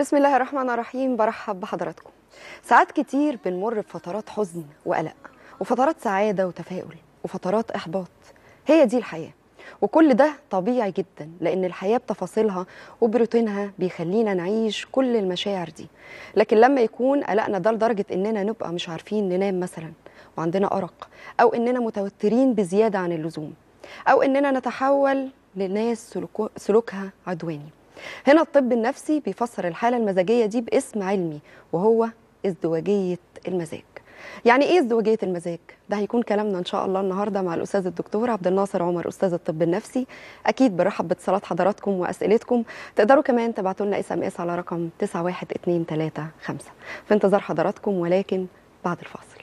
بسم الله الرحمن الرحيم برحب بحضراتكم ساعات كتير بنمر بفترات حزن وقلق وفترات سعادة وتفاؤل وفترات إحباط هي دي الحياة وكل ده طبيعي جدا لأن الحياة بتفاصيلها وبروتينها بيخلينا نعيش كل المشاعر دي لكن لما يكون قلقنا ده لدرجة إننا نبقى مش عارفين ننام مثلا وعندنا أرق أو إننا متوترين بزيادة عن اللزوم أو إننا نتحول لناس سلوكها عدواني هنا الطب النفسي بيفسر الحالة المزاجية دي باسم علمي وهو ازدواجية المزاج يعني ايه ازدواجيه المزاج ده هيكون كلامنا ان شاء الله النهارده مع الاستاذ الدكتور عبد الناصر عمر استاذ الطب النفسي اكيد برحب باتصالات حضراتكم واسئلتكم تقدروا كمان تبعتوا لنا اس ام اس على رقم 91235 في انتظار حضراتكم ولكن بعد الفاصل